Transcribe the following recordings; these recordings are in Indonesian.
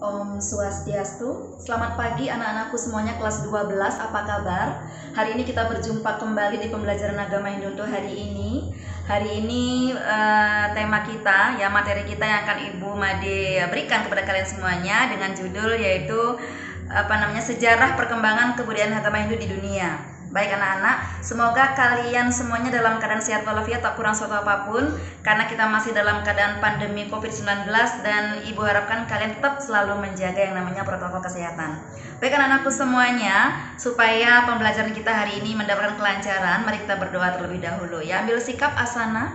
Om Swastiastu. Selamat pagi anak-anakku semuanya kelas 12, apa kabar? Hari ini kita berjumpa kembali di pembelajaran agama Hindu hari ini. Hari ini uh, tema kita ya materi kita yang akan Ibu Made berikan kepada kalian semuanya dengan judul yaitu apa namanya sejarah perkembangan kebudayaan agama Hindu di dunia. Baik anak-anak, semoga kalian semuanya dalam keadaan sehat walafiat tak kurang suatu apapun karena kita masih dalam keadaan pandemi Covid-19 dan Ibu harapkan kalian tetap selalu menjaga yang namanya protokol kesehatan. Baik anak-anakku semuanya, supaya pembelajaran kita hari ini mendapatkan kelancaran, mari kita berdoa terlebih dahulu ya. Ambil sikap asana.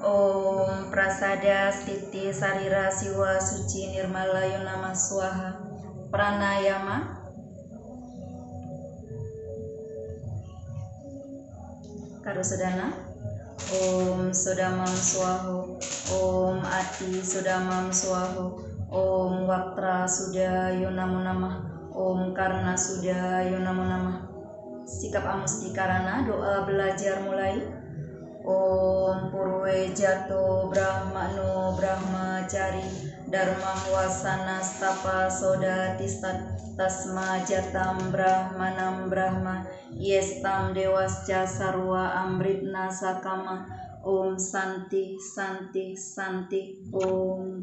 Om Prasada Stiti Sarira Siwa Suci Nirmala Yunama Swaha Pranayama karo sodana Om sodamam swaho Om ati sodamam swaho Om waktra suda yonamo namah Om karna suda yonamo namah Sikap amusti karana doa belajar mulai Om purwe jato Brahma brahmacari dharma wasana stapa soda tistat tasma jatam brahmanam brahma yestam dewasca sarwa nasa kama om santi santi santi om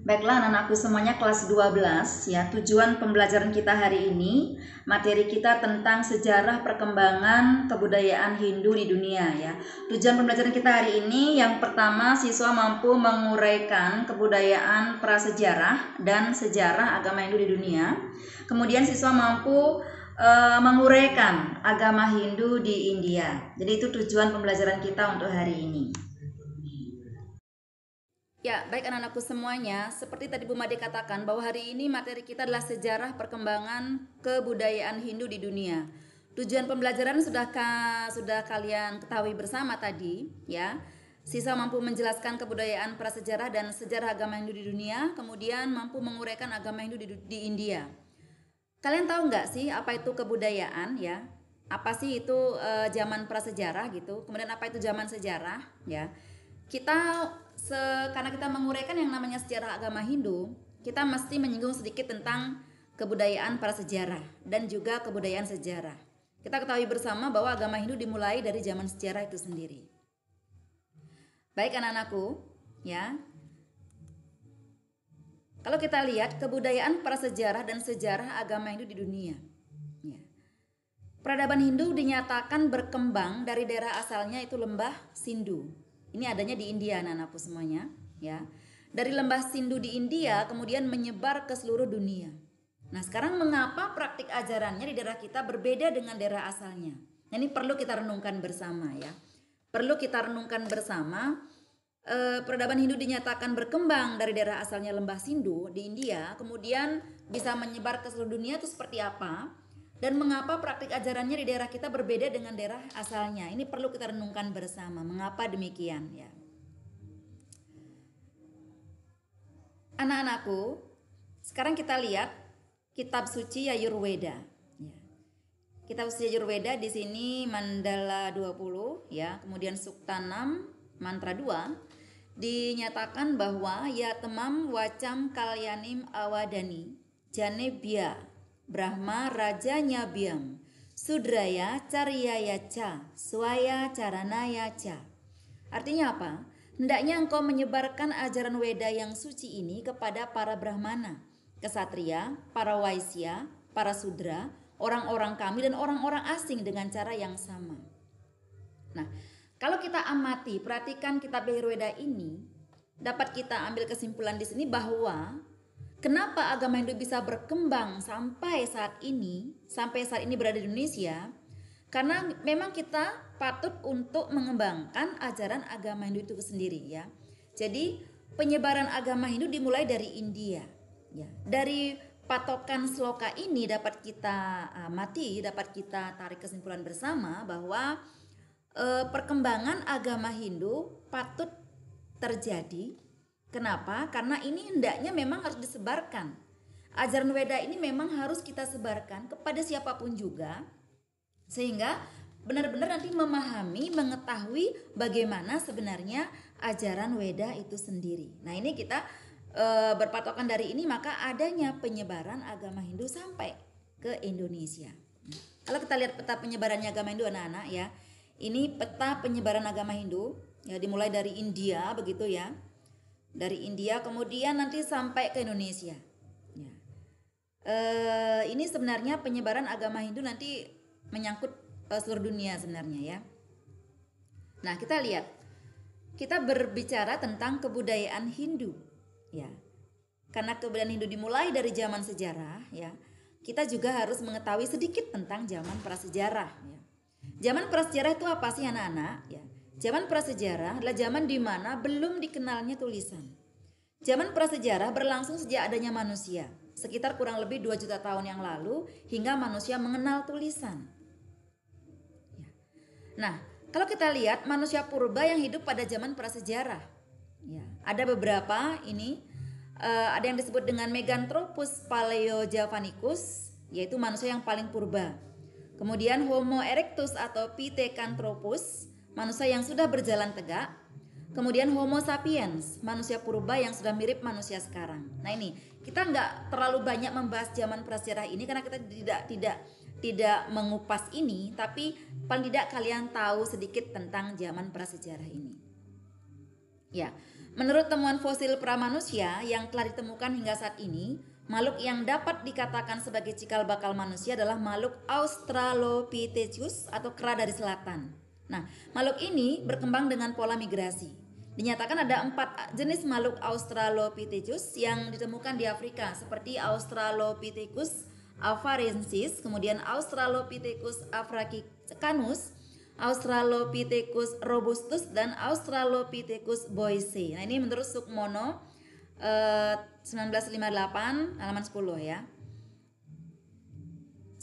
Baiklah anak-anakku semuanya kelas 12 ya. Tujuan pembelajaran kita hari ini materi kita tentang sejarah perkembangan kebudayaan Hindu di dunia ya. Tujuan pembelajaran kita hari ini yang pertama siswa mampu menguraikan kebudayaan prasejarah dan sejarah agama Hindu di dunia. Kemudian siswa mampu e, menguraikan agama Hindu di India. Jadi itu tujuan pembelajaran kita untuk hari ini. Ya, baik anak-anakku semuanya, seperti tadi Bu Made katakan bahwa hari ini materi kita adalah sejarah perkembangan kebudayaan Hindu di dunia. Tujuan pembelajaran sudah ka, sudah kalian ketahui bersama tadi, ya. Sisa mampu menjelaskan kebudayaan prasejarah dan sejarah agama Hindu di dunia, kemudian mampu menguraikan agama Hindu di, di India. Kalian tahu nggak sih apa itu kebudayaan, ya? Apa sih itu e, zaman prasejarah gitu? Kemudian apa itu zaman sejarah, ya? Kita se karena kita menguraikan yang namanya sejarah agama Hindu, kita mesti menyinggung sedikit tentang kebudayaan para sejarah dan juga kebudayaan sejarah. Kita ketahui bersama bahwa agama Hindu dimulai dari zaman sejarah itu sendiri. Baik anak-anakku, ya. Kalau kita lihat kebudayaan para sejarah dan sejarah agama Hindu di dunia. Ya. Peradaban Hindu dinyatakan berkembang dari daerah asalnya itu lembah Sindu ini adanya di India anak-anakku semuanya, ya. Dari lembah Sindu di India kemudian menyebar ke seluruh dunia. Nah, sekarang mengapa praktik ajarannya di daerah kita berbeda dengan daerah asalnya? Nah, ini perlu kita renungkan bersama ya. Perlu kita renungkan bersama eh, peradaban Hindu dinyatakan berkembang dari daerah asalnya lembah Sindu di India, kemudian bisa menyebar ke seluruh dunia itu seperti apa? Dan mengapa praktik ajarannya di daerah kita berbeda dengan daerah asalnya? Ini perlu kita renungkan bersama. Mengapa demikian? Ya. Anak-anakku, sekarang kita lihat kitab suci Ayurveda. Ya. Kitab suci Ayurveda di sini Mandala 20 ya, kemudian Sukta 6, Mantra 2 dinyatakan bahwa ya temam wacam kalyanim awadani janebia Brahma rajanya Biam, Sudraya Caryaya Ca, Swaya Caranaya Ca. Artinya apa? Hendaknya engkau menyebarkan ajaran Weda yang suci ini kepada para Brahmana, kesatria, para waisya, para sudra, orang-orang kami dan orang-orang asing dengan cara yang sama. Nah, kalau kita amati, perhatikan kitab Weda ini, dapat kita ambil kesimpulan di sini bahwa Kenapa agama Hindu bisa berkembang sampai saat ini, sampai saat ini berada di Indonesia? Karena memang kita patut untuk mengembangkan ajaran agama Hindu itu sendiri ya. Jadi penyebaran agama Hindu dimulai dari India. Ya, dari patokan sloka ini dapat kita amati, ah, dapat kita tarik kesimpulan bersama bahwa e, perkembangan agama Hindu patut terjadi Kenapa? Karena ini hendaknya memang harus disebarkan. Ajaran Weda ini memang harus kita sebarkan kepada siapapun juga sehingga benar-benar nanti memahami, mengetahui bagaimana sebenarnya ajaran Weda itu sendiri. Nah, ini kita e, berpatokan dari ini maka adanya penyebaran agama Hindu sampai ke Indonesia. Kalau kita lihat peta penyebarannya agama Hindu anak-anak ya. Ini peta penyebaran agama Hindu ya dimulai dari India begitu ya dari India kemudian nanti sampai ke Indonesia. Ya. E, ini sebenarnya penyebaran agama Hindu nanti menyangkut e, seluruh dunia sebenarnya ya. Nah kita lihat kita berbicara tentang kebudayaan Hindu ya. Karena kebudayaan Hindu dimulai dari zaman sejarah ya. Kita juga harus mengetahui sedikit tentang zaman prasejarah ya. Zaman prasejarah itu apa sih anak-anak ya? Zaman prasejarah adalah zaman di mana belum dikenalnya tulisan. Zaman prasejarah berlangsung sejak adanya manusia, sekitar kurang lebih 2 juta tahun yang lalu hingga manusia mengenal tulisan. Ya. Nah, kalau kita lihat manusia purba yang hidup pada zaman prasejarah, ya, ada beberapa ini uh, ada yang disebut dengan Meganthropus paleojavanicus, yaitu manusia yang paling purba. Kemudian Homo erectus atau Pithecanthropus manusia yang sudah berjalan tegak, kemudian Homo sapiens, manusia purba yang sudah mirip manusia sekarang. Nah ini kita nggak terlalu banyak membahas zaman prasejarah ini karena kita tidak tidak tidak mengupas ini, tapi paling tidak kalian tahu sedikit tentang zaman prasejarah ini. Ya, menurut temuan fosil pramanusia yang telah ditemukan hingga saat ini, makhluk yang dapat dikatakan sebagai cikal bakal manusia adalah makhluk Australopithecus atau kera dari selatan. Nah, makhluk ini berkembang dengan pola migrasi. Dinyatakan ada empat jenis makhluk Australopithecus yang ditemukan di Afrika seperti Australopithecus afarensis, kemudian Australopithecus afrakicanus, Australopithecus robustus dan Australopithecus boise. Nah, ini menurut Sukmono eh, 1958 halaman 10 ya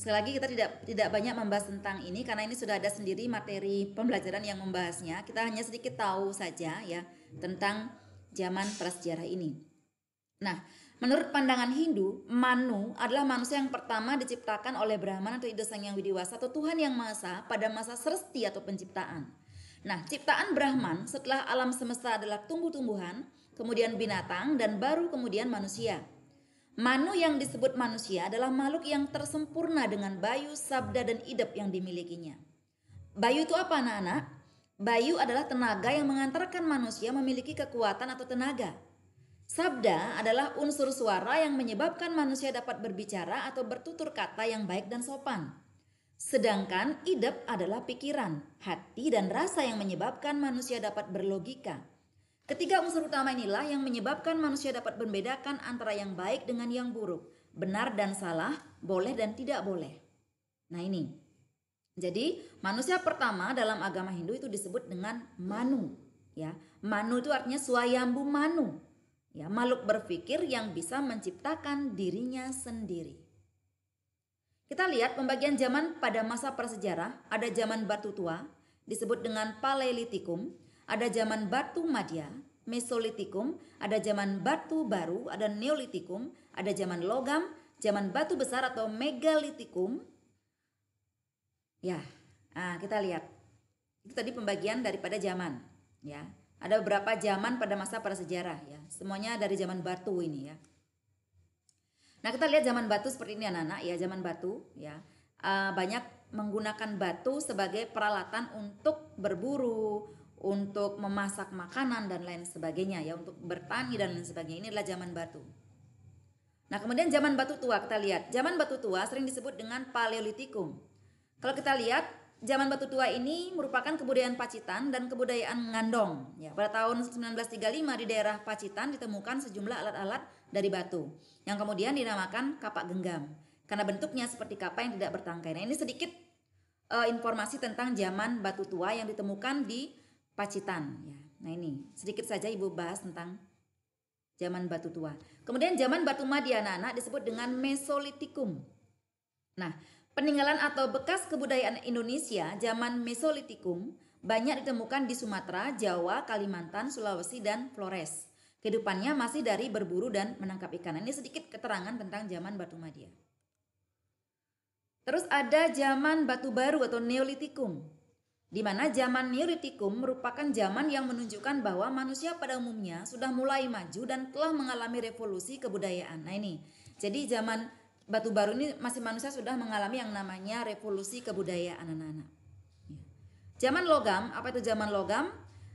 sekali lagi kita tidak tidak banyak membahas tentang ini karena ini sudah ada sendiri materi pembelajaran yang membahasnya. Kita hanya sedikit tahu saja ya tentang zaman prasejarah ini. Nah, menurut pandangan Hindu, Manu adalah manusia yang pertama diciptakan oleh Brahman atau Ida Sang Yang Widiwasa atau Tuhan Yang Maha pada masa sresti atau penciptaan. Nah, ciptaan Brahman setelah alam semesta adalah tumbuh-tumbuhan, kemudian binatang dan baru kemudian manusia. Manu yang disebut manusia adalah makhluk yang tersempurna dengan bayu, sabda, dan idep yang dimilikinya. Bayu itu apa anak-anak? Bayu adalah tenaga yang mengantarkan manusia memiliki kekuatan atau tenaga. Sabda adalah unsur suara yang menyebabkan manusia dapat berbicara atau bertutur kata yang baik dan sopan. Sedangkan idep adalah pikiran, hati, dan rasa yang menyebabkan manusia dapat berlogika Ketiga unsur utama inilah yang menyebabkan manusia dapat membedakan antara yang baik dengan yang buruk, benar dan salah, boleh dan tidak boleh. Nah, ini. Jadi, manusia pertama dalam agama Hindu itu disebut dengan manu, ya. Manu itu artinya suayambu manu. Ya, makhluk berpikir yang bisa menciptakan dirinya sendiri. Kita lihat pembagian zaman pada masa prasejarah, ada zaman batu tua disebut dengan Paleolitikum, ada zaman batu Madya, Mesolitikum, ada zaman batu baru, ada Neolitikum, ada zaman logam, zaman batu besar atau megalitikum. Ya, nah kita lihat. Itu tadi pembagian daripada zaman, ya. Ada beberapa zaman pada masa para sejarah ya. Semuanya dari zaman batu ini ya. Nah, kita lihat zaman batu seperti ini anak-anak ya, zaman batu ya. Uh, banyak menggunakan batu sebagai peralatan untuk berburu, untuk memasak makanan dan lain sebagainya ya untuk bertani dan lain sebagainya ini adalah zaman batu. Nah kemudian zaman batu tua kita lihat zaman batu tua sering disebut dengan paleolitikum. Kalau kita lihat zaman batu tua ini merupakan kebudayaan Pacitan dan kebudayaan Ngandong. Ya, pada tahun 1935 di daerah Pacitan ditemukan sejumlah alat-alat dari batu yang kemudian dinamakan kapak genggam karena bentuknya seperti kapak yang tidak bertangkai. Nah ini sedikit eh, informasi tentang zaman batu tua yang ditemukan di Pacitan ya. Nah ini sedikit saja Ibu bahas tentang zaman batu tua. Kemudian zaman batu madya anak-anak disebut dengan Mesolitikum. Nah, peninggalan atau bekas kebudayaan Indonesia zaman Mesolitikum banyak ditemukan di Sumatera, Jawa, Kalimantan, Sulawesi, dan Flores. Kehidupannya masih dari berburu dan menangkap ikan. Nah, ini sedikit keterangan tentang zaman batu madya. Terus ada zaman batu baru atau Neolitikum di mana zaman Neolitikum merupakan zaman yang menunjukkan bahwa manusia pada umumnya sudah mulai maju dan telah mengalami revolusi kebudayaan. Nah ini, jadi zaman batu baru ini masih manusia sudah mengalami yang namanya revolusi kebudayaan anak-anak. Ya. Zaman logam, apa itu zaman logam?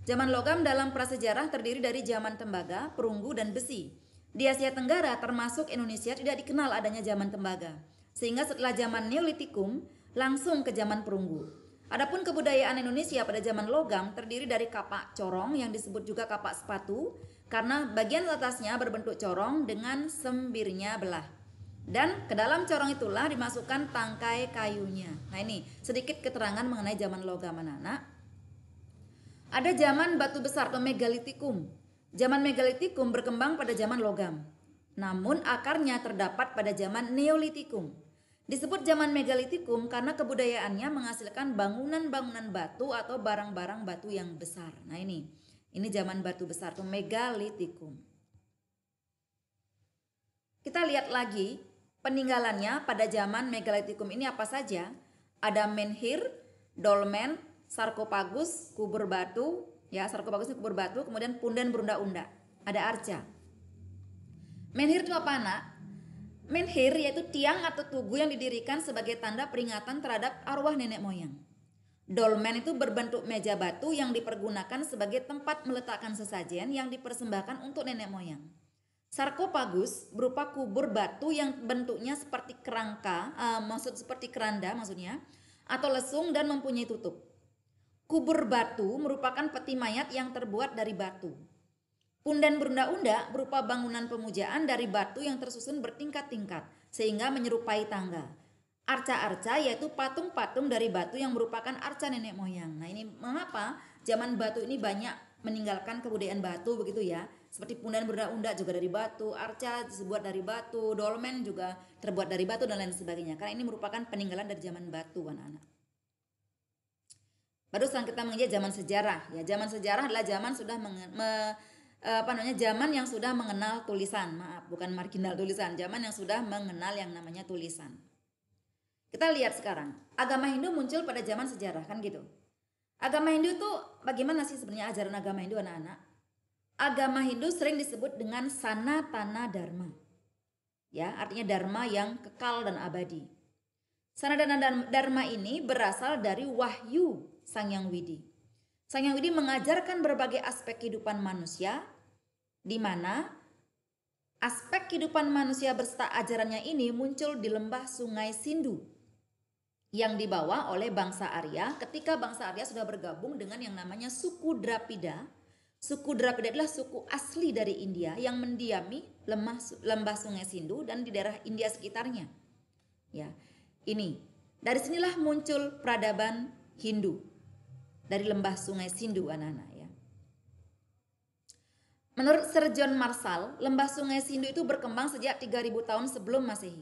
Zaman logam dalam prasejarah terdiri dari zaman tembaga, perunggu, dan besi. Di Asia Tenggara termasuk Indonesia tidak dikenal adanya zaman tembaga. Sehingga setelah zaman Neolitikum langsung ke zaman perunggu. Adapun kebudayaan Indonesia pada zaman logam terdiri dari kapak corong yang disebut juga kapak sepatu karena bagian atasnya berbentuk corong dengan sembirnya belah. Dan ke dalam corong itulah dimasukkan tangkai kayunya. Nah ini sedikit keterangan mengenai zaman logam anak-anak. Ada zaman batu besar atau megalitikum. Zaman megalitikum berkembang pada zaman logam. Namun akarnya terdapat pada zaman neolitikum. Disebut zaman megalitikum karena kebudayaannya menghasilkan bangunan-bangunan batu atau barang-barang batu yang besar. Nah ini, ini zaman batu besar tuh megalitikum. Kita lihat lagi peninggalannya pada zaman megalitikum ini apa saja? Ada menhir, dolmen, sarkopagus, kubur batu, ya sarkopagus ini kubur batu, kemudian punden berunda-unda. Ada arca. Menhir itu apa anak? menhir yaitu tiang atau tugu yang didirikan sebagai tanda peringatan terhadap arwah nenek moyang. Dolmen itu berbentuk meja batu yang dipergunakan sebagai tempat meletakkan sesajen yang dipersembahkan untuk nenek moyang. Sarkopagus berupa kubur batu yang bentuknya seperti kerangka, uh, maksud seperti keranda maksudnya, atau lesung dan mempunyai tutup. Kubur batu merupakan peti mayat yang terbuat dari batu. Punden berunda-unda berupa bangunan pemujaan dari batu yang tersusun bertingkat-tingkat sehingga menyerupai tangga. Arca-arca yaitu patung-patung dari batu yang merupakan arca nenek moyang. Nah ini mengapa zaman batu ini banyak meninggalkan kebudayaan batu begitu ya. Seperti pundan berunda-unda juga dari batu, arca dibuat dari batu, dolmen juga terbuat dari batu dan lain sebagainya. Karena ini merupakan peninggalan dari zaman batu anak-anak. Baru sekarang kita mengejar zaman sejarah. Ya, zaman sejarah adalah zaman sudah me- Eh, apa namanya zaman yang sudah mengenal tulisan maaf bukan marginal tulisan zaman yang sudah mengenal yang namanya tulisan kita lihat sekarang agama Hindu muncul pada zaman sejarah kan gitu agama Hindu itu bagaimana sih sebenarnya ajaran agama Hindu anak-anak agama Hindu sering disebut dengan sanatana dharma ya artinya dharma yang kekal dan abadi sanatana dharma ini berasal dari wahyu sang yang widi Sang Yang mengajarkan berbagai aspek kehidupan manusia, di mana aspek kehidupan manusia berserta ajarannya ini muncul di lembah sungai Sindu yang dibawa oleh bangsa Arya ketika bangsa Arya sudah bergabung dengan yang namanya suku Drapida. Suku Drapida adalah suku asli dari India yang mendiami lemah, lembah sungai Sindu dan di daerah India sekitarnya. Ya, ini dari sinilah muncul peradaban Hindu dari lembah sungai Sindu anak-anak ya. Menurut Sir John Marshall, lembah sungai Sindu itu berkembang sejak 3000 tahun sebelum masehi.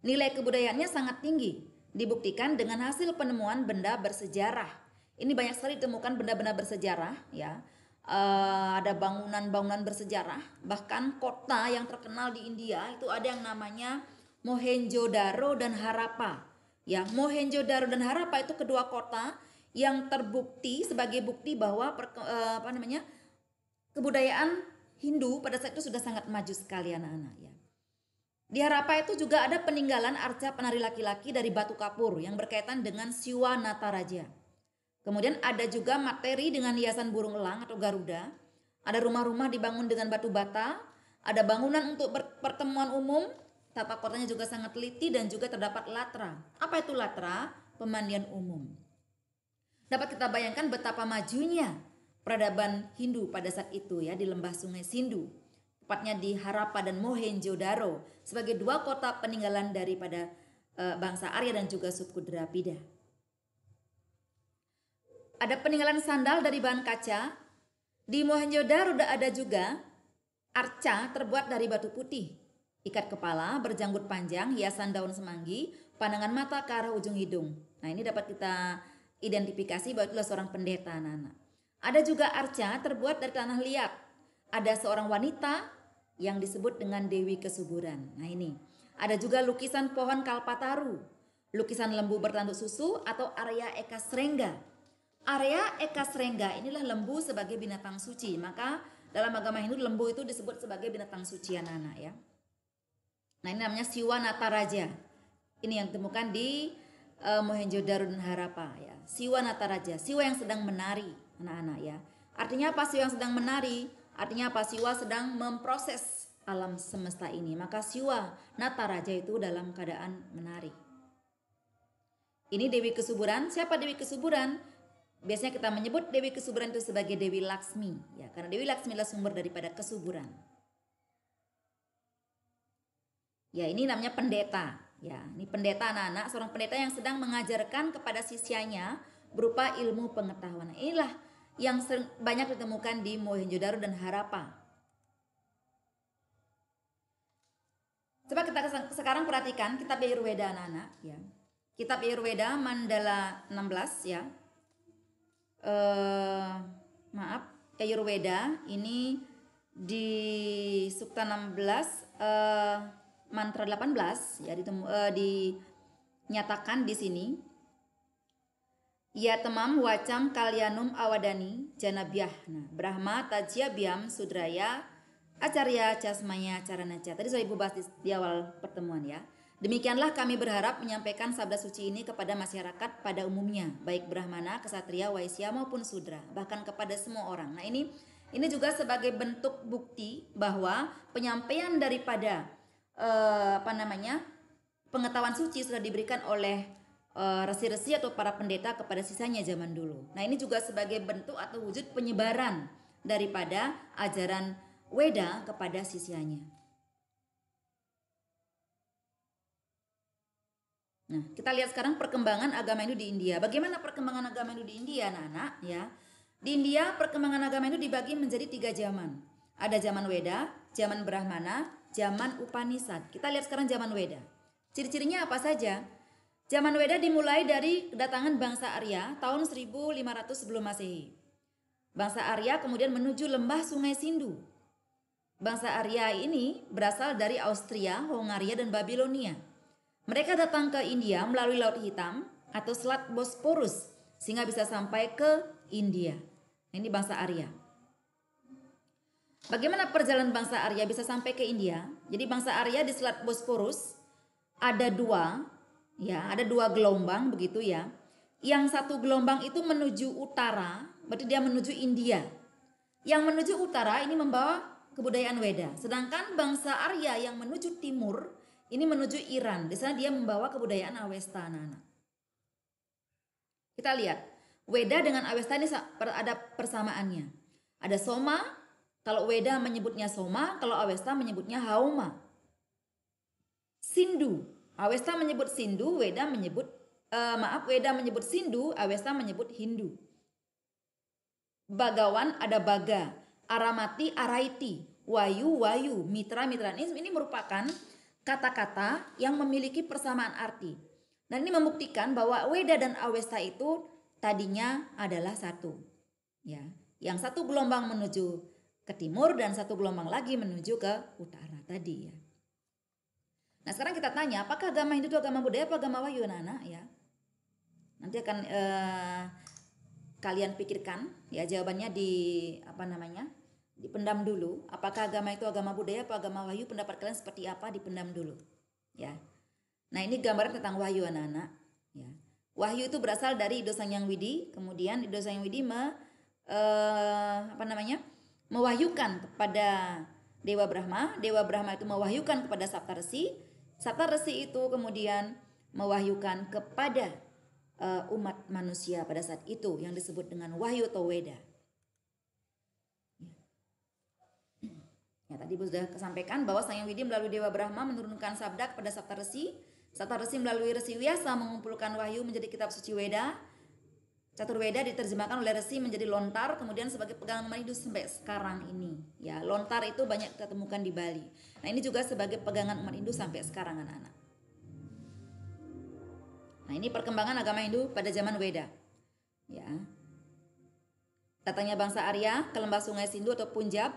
Nilai kebudayaannya sangat tinggi, dibuktikan dengan hasil penemuan benda bersejarah. Ini banyak sekali ditemukan benda-benda bersejarah ya. Uh, ada bangunan-bangunan bersejarah, bahkan kota yang terkenal di India itu ada yang namanya Mohenjo-daro dan Harappa. Ya, Mohenjo-daro dan Harappa itu kedua kota yang terbukti sebagai bukti bahwa per, eh, apa namanya kebudayaan Hindu pada saat itu sudah sangat maju sekali anak-anak ya. Di Harappa itu juga ada peninggalan arca penari laki-laki dari Batu Kapur yang berkaitan dengan Siwa Nataraja. Kemudian ada juga materi dengan hiasan burung elang atau Garuda. Ada rumah-rumah dibangun dengan batu bata. Ada bangunan untuk pertemuan umum. Tata kotanya juga sangat teliti dan juga terdapat latra. Apa itu latra? Pemandian umum. Dapat kita bayangkan betapa majunya peradaban Hindu pada saat itu ya di lembah sungai Sindu, Tepatnya di Harappa dan Mohenjo-daro sebagai dua kota peninggalan daripada e, bangsa Arya dan juga suku Drapida. Ada peninggalan sandal dari bahan kaca. Di Mohenjo-daro ada juga arca terbuat dari batu putih. Ikat kepala, berjanggut panjang, hiasan daun semanggi, pandangan mata ke arah ujung hidung. Nah ini dapat kita identifikasi bahwa itu adalah seorang pendeta Nana. Ada juga arca terbuat dari tanah liat. Ada seorang wanita yang disebut dengan Dewi Kesuburan. Nah ini, ada juga lukisan pohon kalpataru, lukisan lembu bertanduk susu atau area eka serengga. Area eka serengga inilah lembu sebagai binatang suci. Maka dalam agama Hindu lembu itu disebut sebagai binatang suci ya, anak-anak ya. Nah ini namanya Siwa Nataraja. Ini yang ditemukan di uh, eh, mohenjo Darun Harapa Harappa ya siwa nataraja, siwa yang sedang menari, anak-anak ya. Artinya apa siwa yang sedang menari? Artinya apa siwa sedang memproses alam semesta ini. Maka siwa nataraja itu dalam keadaan menari. Ini Dewi Kesuburan. Siapa Dewi Kesuburan? Biasanya kita menyebut Dewi Kesuburan itu sebagai Dewi Laksmi, ya, karena Dewi Laksmi adalah sumber daripada kesuburan. Ya, ini namanya pendeta. Ya, ini pendeta anak-anak, seorang pendeta yang sedang mengajarkan kepada sisianya berupa ilmu pengetahuan. Inilah yang sering, banyak ditemukan di Mohenjo-daro dan Harappa. Coba kita sekarang perhatikan kitab Ayurveda anak-anak ya. Kitab Ayurveda Mandala 16 ya. Eh, maaf, Ayurveda ini di Sukta 16 eh mantra 18 ya ditem, uh, dinyatakan di sini Ya temam wacam kalyanum awadani janabiah. Nah, Brahma biam sudraya acarya casmaya caranaca. Tadi sudah Ibu bahas di, di awal pertemuan ya. Demikianlah kami berharap menyampaikan sabda suci ini kepada masyarakat pada umumnya, baik Brahmana, kesatria, waisya maupun sudra, bahkan kepada semua orang. Nah, ini ini juga sebagai bentuk bukti bahwa penyampaian daripada eh, apa namanya pengetahuan suci sudah diberikan oleh eh, resi-resi eh, atau para pendeta kepada sisanya zaman dulu. Nah ini juga sebagai bentuk atau wujud penyebaran daripada ajaran Weda kepada sisanya. Nah, kita lihat sekarang perkembangan agama Hindu di India. Bagaimana perkembangan agama Hindu di India, anak-anak? Ya, di India perkembangan agama Hindu dibagi menjadi tiga zaman. Ada zaman Weda, zaman Brahmana, zaman Upanisad. Kita lihat sekarang zaman Weda. Ciri-cirinya apa saja? Zaman Weda dimulai dari kedatangan bangsa Arya tahun 1500 sebelum Masehi. Bangsa Arya kemudian menuju lembah Sungai Sindu. Bangsa Arya ini berasal dari Austria, Hongaria, dan Babilonia. Mereka datang ke India melalui Laut Hitam atau Selat Bosporus sehingga bisa sampai ke India. Ini bangsa Arya. Bagaimana perjalanan bangsa Arya bisa sampai ke India? Jadi bangsa Arya di Selat Bosporus ada dua, ya, ada dua gelombang begitu ya. Yang satu gelombang itu menuju utara, berarti dia menuju India. Yang menuju utara ini membawa kebudayaan Weda. Sedangkan bangsa Arya yang menuju timur ini menuju Iran. Di sana dia membawa kebudayaan Awesta Kita lihat, Weda dengan Awesta ini ada persamaannya. Ada Soma, kalau Weda menyebutnya soma, kalau Awesta menyebutnya hauma. Sindu. Awesta menyebut Sindu, Weda menyebut uh, maaf Weda menyebut Sindu, Awesta menyebut Hindu. Bagawan ada baga, aramati araiti, wayu wayu, mitra mitranism ini merupakan kata-kata yang memiliki persamaan arti. Dan ini membuktikan bahwa Weda dan Awesta itu tadinya adalah satu. Ya, yang satu gelombang menuju ke timur dan satu gelombang lagi menuju ke utara tadi ya. Nah sekarang kita tanya apakah agama Hindu itu agama budaya atau agama wahyu anak-anak ya. Nanti akan eh, kalian pikirkan ya jawabannya di apa namanya dipendam dulu. Apakah agama itu agama budaya atau agama wahyu pendapat kalian seperti apa dipendam dulu ya. Nah ini gambaran tentang wahyu anak-anak ya. Wahyu itu berasal dari dosa Yang Widi, kemudian dosa Yang Widi me, eh, apa namanya? mewahyukan kepada Dewa Brahma, Dewa Brahma itu mewahyukan kepada Saptarsi, Saptarsi itu kemudian mewahyukan kepada uh, umat manusia pada saat itu yang disebut dengan wahyu atau Ya, tadi Bu sudah kesampaikan bahwa Sang Yang Widi melalui Dewa Brahma menurunkan sabda kepada Saptarsi. Saptarsi melalui Resi Wiasa mengumpulkan wahyu menjadi kitab suci Weda. Catur Weda diterjemahkan oleh Resi menjadi lontar kemudian sebagai pegangan hidup sampai sekarang ini ya lontar itu banyak kita temukan di Bali nah ini juga sebagai pegangan umat Hindu sampai sekarang anak-anak nah ini perkembangan agama Hindu pada zaman Weda ya datangnya bangsa Arya ke lembah sungai Sindu atau Punjab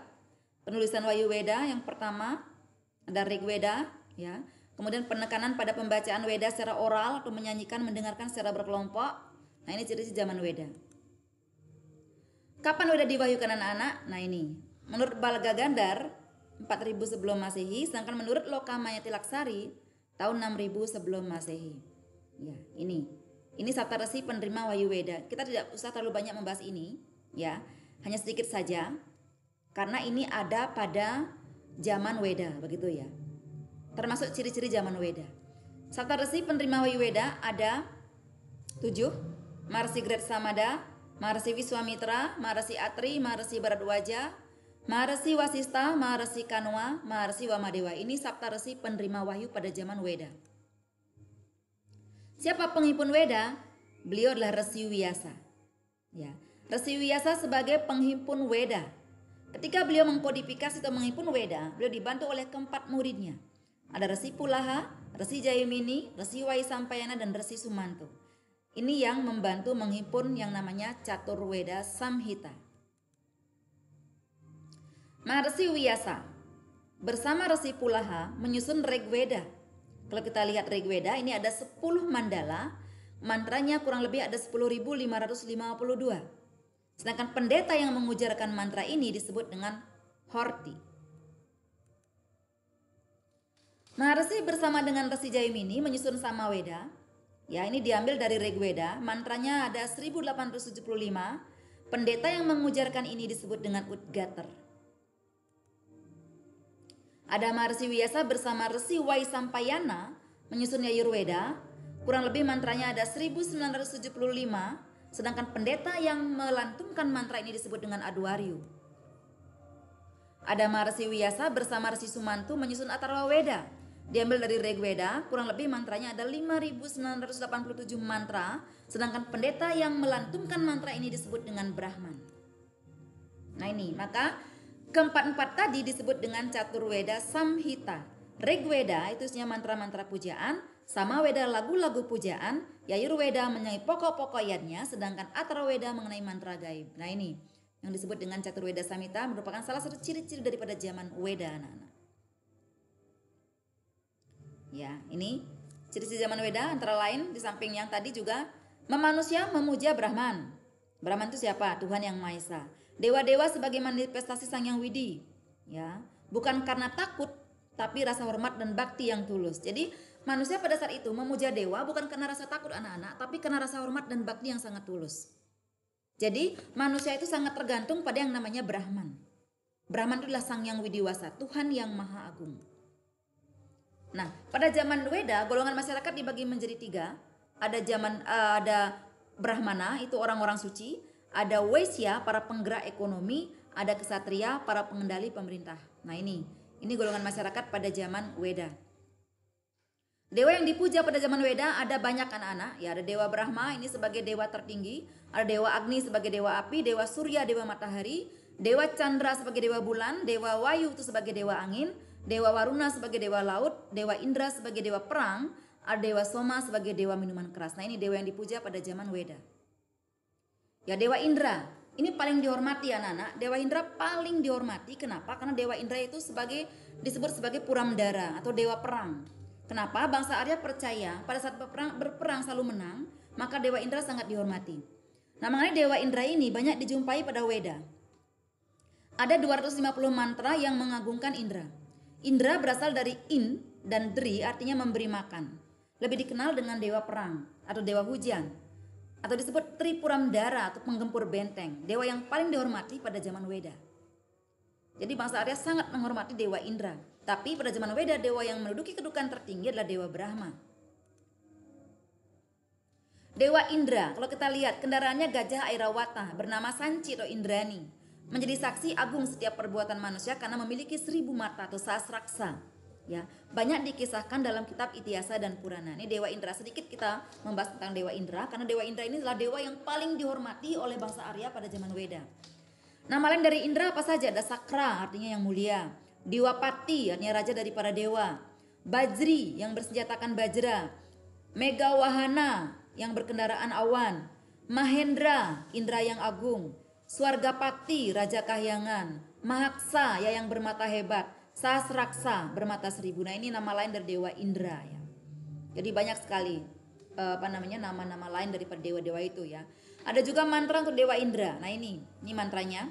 penulisan Wayu Weda yang pertama ada Rig Weda ya kemudian penekanan pada pembacaan Weda secara oral atau menyanyikan mendengarkan secara berkelompok Nah ini ciri-ciri zaman Weda. Kapan Weda diwahyukan anak-anak? Nah ini. Menurut Balga Gandar, 4000 sebelum Masehi, sedangkan menurut Lokamaya Tilaksari tahun 6000 sebelum Masehi. Ya, ini. Ini sabta resi penerima wahyu Weda. Kita tidak usah terlalu banyak membahas ini, ya. Hanya sedikit saja karena ini ada pada zaman Weda, begitu ya. Termasuk ciri-ciri zaman Weda. Sabta resi penerima wahyu Weda ada tujuh Marsi Gret Samada, Marsi Wiswamitra, Marsi Atri, Marsi Bharadwaja, Marsi Wasista, Marsi Kanwa, Marsi Wamadewa ini resi penerima wahyu pada zaman Weda. Siapa penghimpun Weda? Beliau adalah Resi Wiyasa. Ya, Resi Wiyasa sebagai penghimpun Weda. Ketika beliau mengkodifikasi atau menghimpun Weda, beliau dibantu oleh keempat muridnya. Ada Resi Pulaha, Resi Jayamini, Resi Waisampayana, dan Resi Sumanto. Ini yang membantu menghimpun yang namanya Caturweda Samhita. Maharsi Wiyasa bersama Resi Pulaha menyusun Regveda. Kalau kita lihat Regveda ini ada 10 mandala, mantranya kurang lebih ada 10.552. Sedangkan pendeta yang mengujarkan mantra ini disebut dengan Horti. Maharsi bersama dengan Resi Jaimini menyusun sama Weda, Ya, ini diambil dari Rigveda. Mantranya ada 1875. Pendeta yang mengujarkan ini disebut dengan Udgater. Ada Marsi Wiyasa bersama Resi Waisampayana menyusun Yajurveda. Kurang lebih mantranya ada 1975, sedangkan pendeta yang melantunkan mantra ini disebut dengan Adwaryu. Ada Marsi Wiyasa bersama Resi Sumantu menyusun Atharva Weda. Diambil dari Regweda kurang lebih mantranya ada 5987 mantra, sedangkan pendeta yang melantunkan mantra ini disebut dengan Brahman. Nah ini, maka keempat-empat tadi disebut dengan Caturweda Samhita. Regweda itu isinya mantra-mantra pujaan, sama Weda lagu-lagu pujaan, Yayurweda Weda mengenai pokok-pokok yadnya, sedangkan Atarweda mengenai mantra gaib. Nah ini, yang disebut dengan Caturweda Samhita merupakan salah satu ciri-ciri daripada zaman Weda anak-anak. Ya, ini ciri-ciri zaman Weda antara lain di samping yang tadi juga memanusia memuja Brahman. Brahman itu siapa? Tuhan yang Maha Esa. Dewa-dewa sebagai manifestasi Sang Yang Widi. Ya, bukan karena takut tapi rasa hormat dan bakti yang tulus. Jadi manusia pada saat itu memuja dewa bukan karena rasa takut anak-anak, tapi karena rasa hormat dan bakti yang sangat tulus. Jadi manusia itu sangat tergantung pada yang namanya Brahman. Brahman adalah Sang Yang Widiwasa, Tuhan yang Maha Agung. Nah, pada zaman Weda golongan masyarakat dibagi menjadi tiga. Ada zaman uh, ada Brahmana itu orang-orang suci, ada Waisya para penggerak ekonomi, ada kesatria para pengendali pemerintah. Nah ini, ini golongan masyarakat pada zaman Weda. Dewa yang dipuja pada zaman Weda ada banyak anak-anak. Ya, ada dewa Brahma ini sebagai dewa tertinggi, ada dewa Agni sebagai dewa api, dewa Surya, dewa matahari, dewa Chandra sebagai dewa bulan, dewa Wayu itu sebagai dewa angin, Dewa Waruna sebagai dewa laut, dewa Indra sebagai dewa perang, ada dewa Soma sebagai dewa minuman keras. Nah ini dewa yang dipuja pada zaman Weda. Ya dewa Indra, ini paling dihormati anak-anak. Dewa Indra paling dihormati, kenapa? Karena dewa Indra itu sebagai disebut sebagai Puramdara atau dewa perang. Kenapa? Bangsa Arya percaya pada saat berperang, berperang selalu menang, maka dewa Indra sangat dihormati. Nah mengenai dewa Indra ini banyak dijumpai pada Weda. Ada 250 mantra yang mengagungkan Indra. Indra berasal dari in dan dri artinya memberi makan. Lebih dikenal dengan dewa perang atau dewa hujan. Atau disebut Tripuramdara atau penggempur benteng, dewa yang paling dihormati pada zaman Weda. Jadi bangsa Arya sangat menghormati dewa Indra. Tapi pada zaman Weda dewa yang menduduki kedudukan tertinggi adalah dewa Brahma. Dewa Indra, kalau kita lihat kendaraannya gajah Airawata bernama Sanci atau Indrani menjadi saksi agung setiap perbuatan manusia karena memiliki seribu mata atau sasraksa. Ya, banyak dikisahkan dalam kitab Itiasa dan Purana. Ini Dewa Indra sedikit kita membahas tentang Dewa Indra karena Dewa Indra ini adalah dewa yang paling dihormati oleh bangsa Arya pada zaman Weda. Nama lain dari Indra apa saja? Ada Sakra artinya yang mulia, Diwapati artinya raja dari para dewa, Bajri yang bersenjatakan Bajra, Megawahana yang berkendaraan awan, Mahendra, Indra yang agung, Swargapati Raja Kahyangan, Mahaksa ya yang bermata hebat, Sasraksa bermata seribu. Nah ini nama lain dari dewa Indra ya. Jadi banyak sekali eh, apa namanya nama-nama lain dari dewa-dewa itu ya. Ada juga mantra untuk dewa Indra. Nah ini, ini mantranya.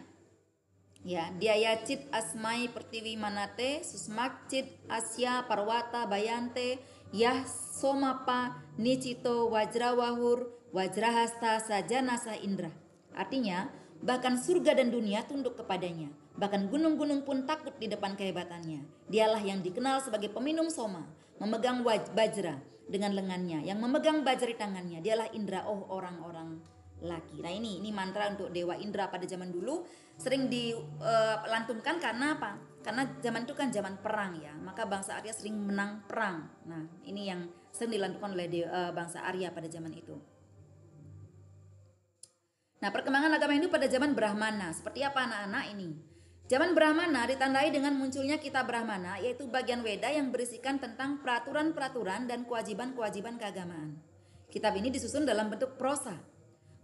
Ya, Diayacit Asmai Pertiwi Manate, Susmakcit Asya Parwata Bayante, Yah Somapa nicito Wajrawahur Wajrahasta Sajanasa Indra. Artinya, Bahkan surga dan dunia tunduk kepadanya. Bahkan gunung-gunung pun takut di depan kehebatannya. Dialah yang dikenal sebagai peminum soma, memegang bajra dengan lengannya, yang memegang bajra di tangannya. Dialah Indra, oh orang-orang laki. Nah ini ini mantra untuk dewa Indra pada zaman dulu sering dilantunkan eh, karena apa? Karena zaman itu kan zaman perang ya, maka bangsa Arya sering menang perang. Nah ini yang sering dilantunkan oleh dewa, eh, bangsa Arya pada zaman itu. Nah, perkembangan agama Hindu pada zaman Brahmana. Seperti apa anak-anak ini? Zaman Brahmana ditandai dengan munculnya kitab Brahmana, yaitu bagian Weda yang berisikan tentang peraturan-peraturan dan kewajiban-kewajiban keagamaan. Kitab ini disusun dalam bentuk prosa.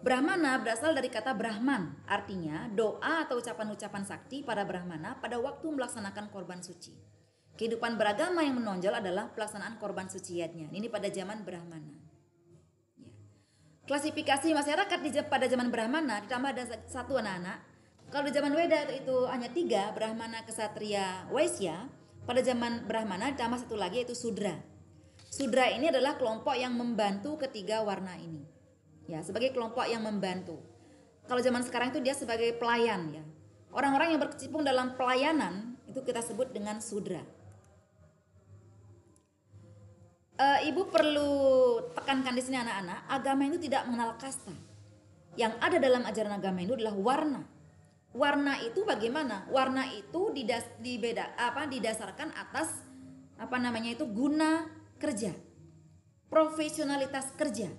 Brahmana berasal dari kata Brahman, artinya doa atau ucapan-ucapan sakti pada Brahmana pada waktu melaksanakan korban suci. Kehidupan beragama yang menonjol adalah pelaksanaan korban suciatnya. Ini pada zaman Brahmana klasifikasi masyarakat di, pada zaman Brahmana ditambah ada satu anak-anak. Kalau di zaman Weda itu hanya tiga, Brahmana, Kesatria, Waisya. Pada zaman Brahmana ditambah satu lagi yaitu Sudra. Sudra ini adalah kelompok yang membantu ketiga warna ini. Ya, sebagai kelompok yang membantu. Kalau zaman sekarang itu dia sebagai pelayan ya. Orang-orang yang berkecimpung dalam pelayanan itu kita sebut dengan Sudra uh, ibu perlu tekankan di sini anak-anak, agama itu tidak mengenal kasta. Yang ada dalam ajaran agama itu adalah warna. Warna itu bagaimana? Warna itu didas, dibeda, apa, didasarkan atas apa namanya itu guna kerja, profesionalitas kerja.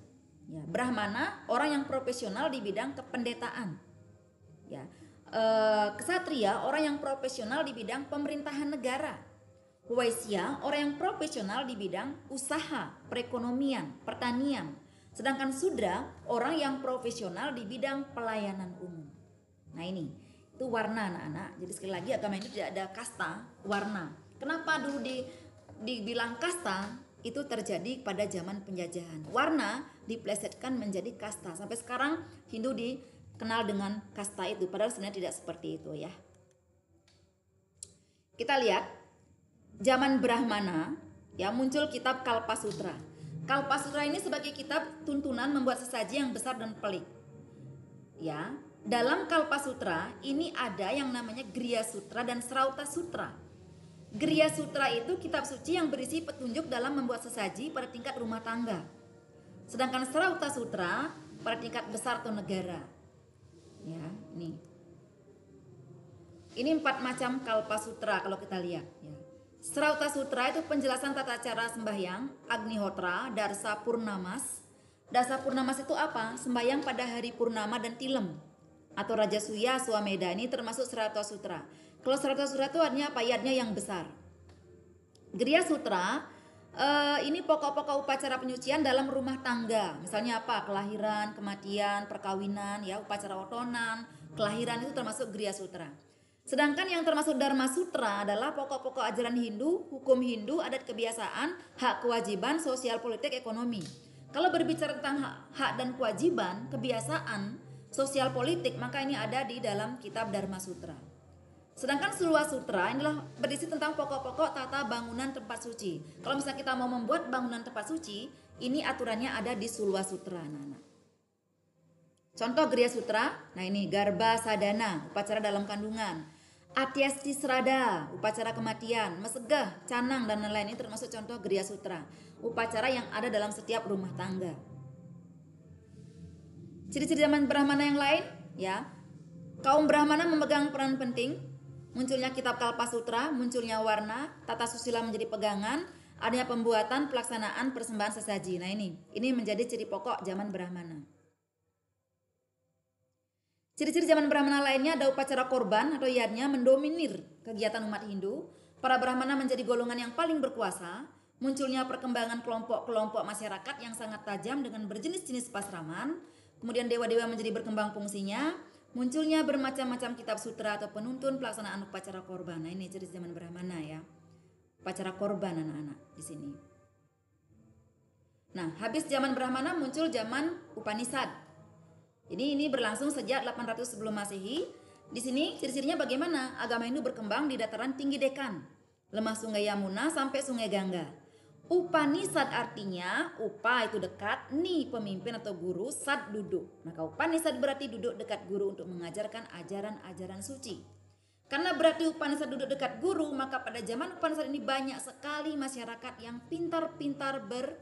Ya, Brahmana orang yang profesional di bidang kependetaan. Ya, e, kesatria orang yang profesional di bidang pemerintahan negara Huwaisia orang yang profesional di bidang usaha, perekonomian, pertanian. Sedangkan Sudra orang yang profesional di bidang pelayanan umum. Nah ini, itu warna anak-anak. Jadi sekali lagi agama itu tidak ada kasta, warna. Kenapa dulu di dibilang kasta itu terjadi pada zaman penjajahan. Warna diplesetkan menjadi kasta. Sampai sekarang Hindu dikenal dengan kasta itu. Padahal sebenarnya tidak seperti itu ya. Kita lihat zaman Brahmana ya muncul kitab Kalpasutra. Kalpasutra ini sebagai kitab tuntunan membuat sesaji yang besar dan pelik. Ya, dalam Kalpasutra ini ada yang namanya Griya Sutra dan Srauta Sutra. Griya Sutra itu kitab suci yang berisi petunjuk dalam membuat sesaji pada tingkat rumah tangga. Sedangkan Srauta Sutra pada tingkat besar atau negara. Ya, ini. Ini empat macam Kalpasutra kalau kita lihat ya. Srauta Sutra itu penjelasan tata cara sembahyang, Agni Hotra, Darsa Purnamas. Darsa Purnamas itu apa? Sembahyang pada hari Purnama dan Tilem. Atau Raja Suya Suameda ini termasuk Srauta Sutra. Kalau Srauta Sutra itu artinya apa? Yadnya yang besar. Gria Sutra eh, ini pokok-pokok upacara penyucian dalam rumah tangga. Misalnya apa? Kelahiran, kematian, perkawinan, ya upacara otonan. Kelahiran itu termasuk Gria Sutra. Sedangkan yang termasuk Dharma Sutra adalah pokok-pokok ajaran Hindu, hukum Hindu, adat kebiasaan, hak kewajiban, sosial politik, ekonomi. Kalau berbicara tentang hak, hak dan kewajiban, kebiasaan, sosial politik, maka ini ada di dalam kitab Dharma Sutra. Sedangkan seluas sutra inilah berisi tentang pokok-pokok tata bangunan tempat suci. Kalau misalnya kita mau membuat bangunan tempat suci, ini aturannya ada di seluas sutra anak nah. Contoh Griya Sutra, nah ini Garba Sadana, upacara dalam kandungan. Atiasti Serada, upacara kematian, mesegah, canang, dan lain-lain ini termasuk contoh geria Sutra, upacara yang ada dalam setiap rumah tangga. Ciri-ciri zaman Brahmana yang lain, ya, kaum Brahmana memegang peran penting, munculnya kitab Kalpa Sutra, munculnya warna, tata susila menjadi pegangan, adanya pembuatan, pelaksanaan, persembahan sesaji. Nah ini, ini menjadi ciri pokok zaman Brahmana. Ciri-ciri zaman Brahmana lainnya ada upacara korban atau yadnya mendominir kegiatan umat Hindu. Para Brahmana menjadi golongan yang paling berkuasa. Munculnya perkembangan kelompok-kelompok masyarakat yang sangat tajam dengan berjenis-jenis pasraman. Kemudian dewa-dewa menjadi berkembang fungsinya. Munculnya bermacam-macam kitab sutra atau penuntun pelaksanaan upacara korban. Nah ini ciri zaman Brahmana ya. Upacara korban anak-anak di sini. Nah habis zaman Brahmana muncul zaman Upanishad jadi ini berlangsung sejak 800 sebelum Masehi. Di sini ciri-cirinya bagaimana? Agama Hindu berkembang di dataran tinggi Dekan, lemah sungai Yamuna sampai sungai Gangga. Upanisad artinya upa itu dekat, ni pemimpin atau guru, sad duduk. Maka upanisad berarti duduk dekat guru untuk mengajarkan ajaran-ajaran suci. Karena berarti upanisad duduk dekat guru, maka pada zaman upanisad ini banyak sekali masyarakat yang pintar-pintar ber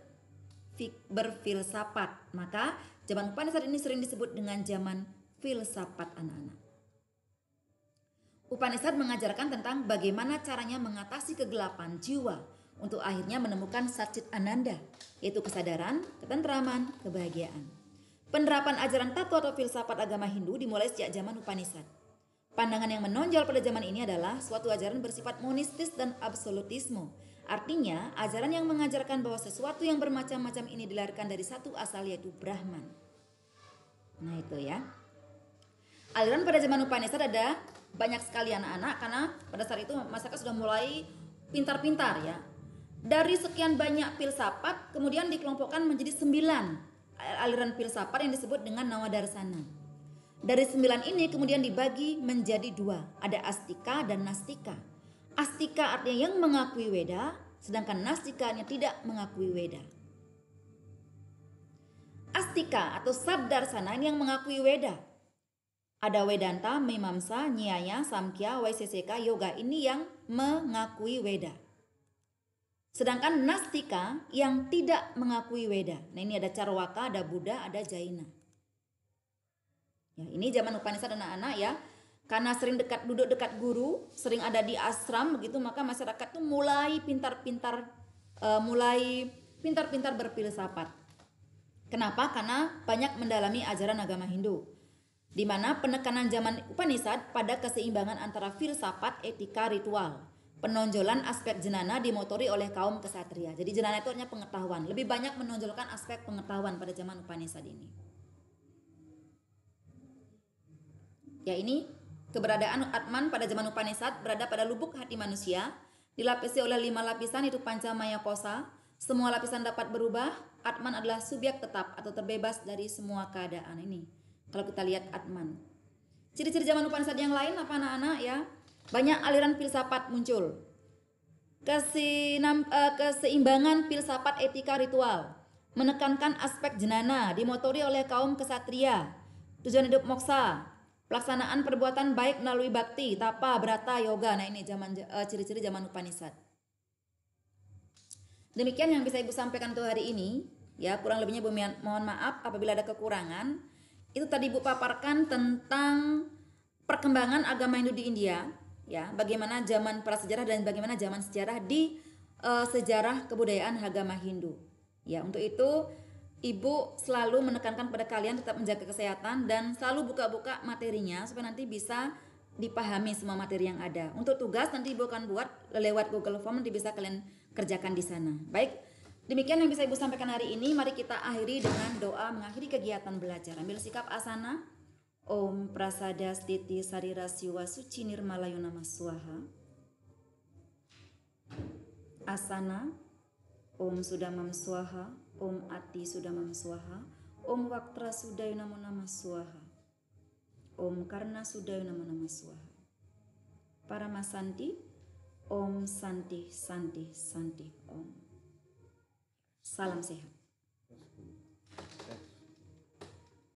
berfilsafat. Maka Zaman panas ini sering disebut dengan zaman filsafat anak-anak. Upanishad mengajarkan tentang bagaimana caranya mengatasi kegelapan jiwa untuk akhirnya menemukan sacit ananda, yaitu kesadaran, ketentraman, kebahagiaan. Penerapan ajaran tato atau filsafat agama Hindu dimulai sejak zaman Upanishad. Pandangan yang menonjol pada zaman ini adalah suatu ajaran bersifat monistis dan absolutisme Artinya, ajaran yang mengajarkan bahwa sesuatu yang bermacam-macam ini dilahirkan dari satu asal yaitu Brahman. Nah itu ya. Aliran pada zaman Upanishad ada banyak sekali anak-anak karena pada saat itu masyarakat sudah mulai pintar-pintar ya. Dari sekian banyak filsafat kemudian dikelompokkan menjadi sembilan aliran filsafat yang disebut dengan Nawadarsana. Dari sembilan ini kemudian dibagi menjadi dua, ada Astika dan Nastika. Astika artinya yang mengakui Weda, sedangkan Nastika artinya tidak mengakui Weda. Astika atau Sabdarsana ini yang mengakui Weda. Ada Vedanta, Mimamsa, Nyaya, Samkhya, Waiseseka, Yoga ini yang mengakui Weda. Sedangkan Nastika yang tidak mengakui Weda. Nah ini ada Carwaka, ada Buddha, ada Jaina. Ya, ini zaman upanisa dan anak-anak ya karena sering dekat duduk dekat guru, sering ada di asram begitu, maka masyarakat tuh mulai pintar-pintar uh, mulai pintar-pintar berfilsafat. Kenapa? Karena banyak mendalami ajaran agama Hindu. Di mana penekanan zaman Upanishad pada keseimbangan antara filsafat, etika, ritual. Penonjolan aspek jenana dimotori oleh kaum kesatria. Jadi jenana itu hanya pengetahuan. Lebih banyak menonjolkan aspek pengetahuan pada zaman Upanishad ini. Ya ini Keberadaan Atman pada zaman Upanisad berada pada lubuk hati manusia, dilapisi oleh lima lapisan itu maya kosa. Semua lapisan dapat berubah. Atman adalah subjek tetap atau terbebas dari semua keadaan ini. Kalau kita lihat Atman. Ciri-ciri zaman Upanisad yang lain apa anak-anak ya? Banyak aliran filsafat muncul. Kesinam, uh, keseimbangan filsafat etika ritual menekankan aspek jenana dimotori oleh kaum kesatria tujuan hidup moksa Pelaksanaan perbuatan baik melalui bakti, tapa, berata, yoga. Nah ini zaman eh, ciri-ciri zaman Upanisad. Demikian yang bisa Ibu sampaikan untuk hari ini. Ya kurang lebihnya Bu mohon maaf apabila ada kekurangan. Itu tadi Ibu paparkan tentang perkembangan agama Hindu di India. Ya bagaimana zaman prasejarah dan bagaimana zaman sejarah di uh, sejarah kebudayaan agama Hindu. Ya untuk itu Ibu selalu menekankan pada kalian tetap menjaga kesehatan dan selalu buka-buka materinya supaya nanti bisa dipahami semua materi yang ada. Untuk tugas nanti Ibu akan buat lewat Google Form nanti bisa kalian kerjakan di sana. Baik, demikian yang bisa Ibu sampaikan hari ini. Mari kita akhiri dengan doa mengakhiri kegiatan belajar. Ambil sikap asana. Om Prasada Stiti Sarira Siwa Suci Nirmala Yunama Maswaha. Asana. Om Sudamam Swaha. Om Ati sudah Suaha, Om Waktra sudah nama Nama Suaha, Om Karna sudah nama Nama Suaha. para masanti, Om Santi Santi Santi Om. Salam sehat.